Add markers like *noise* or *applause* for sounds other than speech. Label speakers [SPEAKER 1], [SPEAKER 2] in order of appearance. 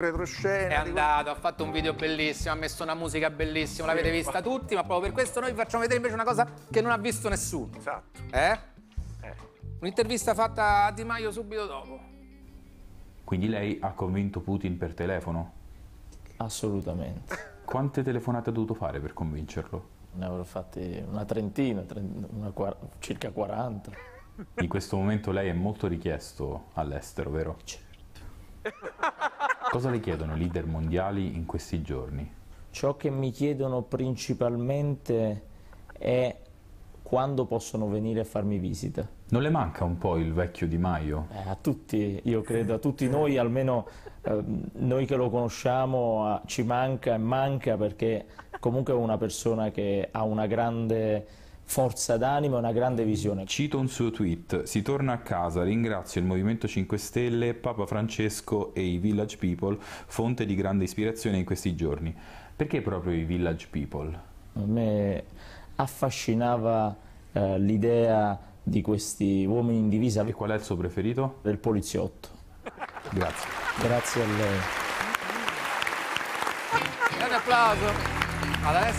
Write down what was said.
[SPEAKER 1] retroscena. È andato, ha fatto un video bellissimo, ha messo una musica bellissima, sì, l'avete vista tutti, ma proprio per questo noi vi facciamo vedere invece una cosa che non ha visto nessuno. Esatto. Eh? eh. Un'intervista fatta a Di Maio subito dopo.
[SPEAKER 2] Quindi lei ha convinto Putin per telefono? Assolutamente. Quante telefonate ha dovuto fare per convincerlo? Ne avrò fatte una trentina, una circa 40. In questo momento lei è molto richiesto all'estero, vero? Certo. *laughs* Cosa le chiedono i leader mondiali in questi giorni?
[SPEAKER 3] Ciò che mi chiedono principalmente è quando possono venire a farmi visita. Non le manca un po' il vecchio Di Maio? Eh, a tutti, io credo, a tutti noi, almeno eh, noi che lo conosciamo, eh, ci manca e manca perché comunque è una persona che ha una grande forza
[SPEAKER 2] d'animo e una grande visione. Cito un suo tweet, si torna a casa, ringrazio il Movimento 5 Stelle, Papa Francesco e i Village People, fonte di grande ispirazione in questi giorni. Perché proprio i Village People?
[SPEAKER 3] A me affascinava eh, l'idea di questi uomini in
[SPEAKER 2] divisa. E qual è il suo preferito? Del poliziotto. Grazie. Grazie a lei.
[SPEAKER 1] Un applauso Adesso.